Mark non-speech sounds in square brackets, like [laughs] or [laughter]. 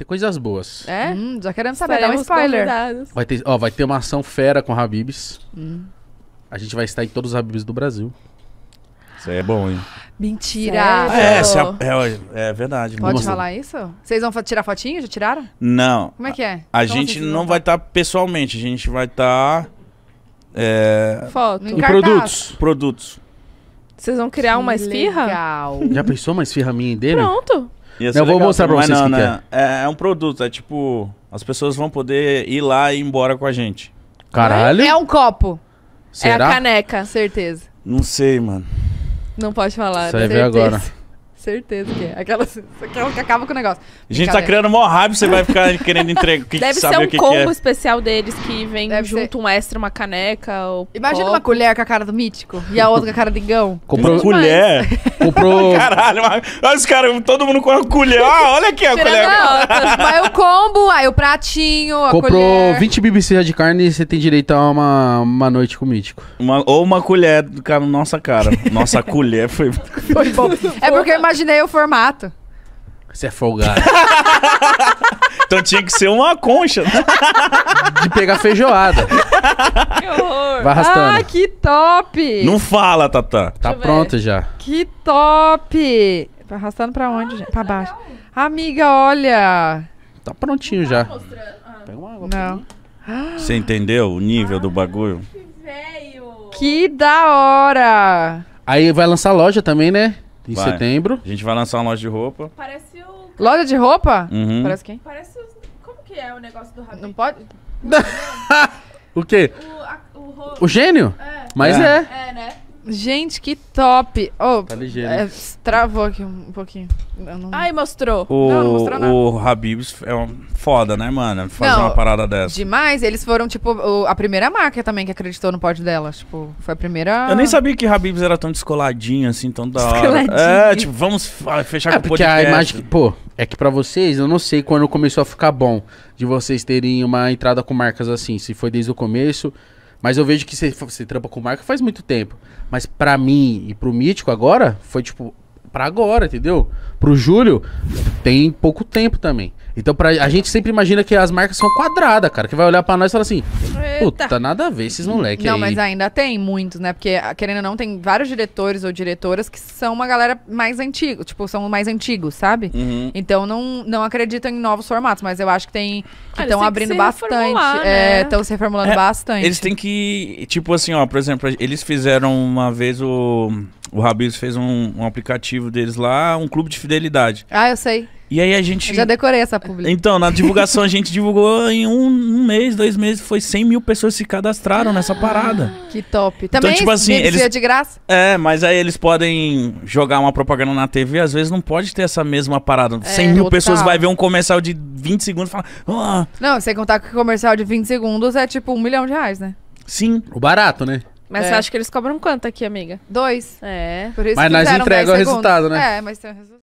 Tem coisas boas. É? Hum, já querendo saber, dá um spoiler. Vai ter, ó, vai ter uma ação fera com Habibs. Hum. A gente vai estar em todos os Habibs do Brasil. Isso aí é bom, hein? Mentira! É, é, é, é, é verdade. Pode falar isso? Vocês vão tirar fotinho? Já tiraram? Não. Como é que é? A então gente não vai estar tá pessoalmente, a gente vai estar. Tá, é, Foto. Em produtos. produtos. Vocês vão criar uma esfirra? Legal. Já pensou uma esfirra minha e dele? Pronto eu vou mostrar pra vocês não, que, que né? é. é. É um produto, é tipo... As pessoas vão poder ir lá e ir embora com a gente. Caralho. É um copo. Será? É a caneca, certeza. Não sei, mano. Não pode falar, Você vai ver agora. Certeza que é. Aquelas, [laughs] aquela que acaba com o negócio. A gente tá criando mó rabo, você vai ficar querendo entregar. Que Deve ser um que combo que é. especial deles que vem Deve junto ser. um extra, uma caneca. Ou Imagina uma colher com a cara do mítico e a outra com a cara do Igão. Comprou uma colher. Comprou. [laughs] Caralho, olha os caras, todo mundo com a colher. Ah, olha aqui a Tirando colher. vai [laughs] é o combo, aí o pratinho, a Comprou colher. 20 bibicinhas de carne e você tem direito a uma, uma noite com o mítico. Uma, ou uma colher, cara, nossa cara. Nossa colher foi. Foi bom. É porque eu imaginei o formato. Você é folgado. [laughs] então tinha que ser uma concha. De pegar feijoada. Que horror. Vai arrastando. Ah, que top! Não fala, Tatá. Tá pronto já. Que top! Vai arrastando pra onde, gente? Pra baixo. Amiga, olha. Tá prontinho já. Tá ah. Pega uma água Não. Você entendeu o nível do bagulho? Ah, que velho! Que da hora! Aí vai lançar loja também, né? Em Vai. setembro. A gente vai lançar uma loja de roupa. Parece o. Loja de roupa? Uhum. Parece quem? Parece os. Como que é o negócio do Rabi? Não pode? [laughs] O quê? O, a- o, ro- O gênio? É. Mas é. É. é. Gente, que top! Oh, tá ligeiro. É, travou aqui um pouquinho. Não... Ai, mostrou. O, não, não mostrou nada. O Habibs é um foda, né, mano? Fazer não, uma parada dessa. Demais, eles foram, tipo, o, a primeira marca também que acreditou no pódio delas. Tipo, foi a primeira. Eu nem sabia que Habibs era tão descoladinho, assim, tão da hora. É, tipo, vamos fechar é, com o podcast. a imagem que, pô, é que pra vocês, eu não sei quando começou a ficar bom de vocês terem uma entrada com marcas assim. Se foi desde o começo mas eu vejo que você, você trampa com marca faz muito tempo. Mas para mim e pro Mítico agora, foi tipo, para agora, entendeu? Pro Júlio, tem pouco tempo também. Então pra, a gente sempre imagina que as marcas são quadradas, cara. Que vai olhar pra nós e falar assim: Puta, nada a ver esses aí. Não, mas ainda tem muitos, né? Porque, querendo ou não, tem vários diretores ou diretoras que são uma galera mais antiga. Tipo, são mais antigos, sabe? Uhum. Então não, não acreditam em novos formatos, mas eu acho que tem. que ah, estão abrindo que bastante. Estão é, né? é, se reformulando é, bastante. Eles têm que. Tipo assim, ó, por exemplo, eles fizeram uma vez o. O Rabis fez um, um aplicativo deles lá, um clube de fidelidade. Ah, eu sei. E aí a gente. Eu já decorei essa publicação. Então, na divulgação a gente [laughs] divulgou em um, um, mês, dois meses, foi 100 mil pessoas se cadastraram nessa parada. Que top. Também então, tipo assim, eles de graça? É, mas aí eles podem jogar uma propaganda na TV, às vezes não pode ter essa mesma parada. É, 100 mil total. pessoas vai ver um comercial de 20 segundos e fala. Ah. Não, sem contar que o comercial de 20 segundos é tipo um milhão de reais, né? Sim. O barato, né? Mas é. você acha que eles cobram quanto aqui, amiga? Dois. É. Por isso mas nós entregamos o resultado, né? É, mas tem o resultado.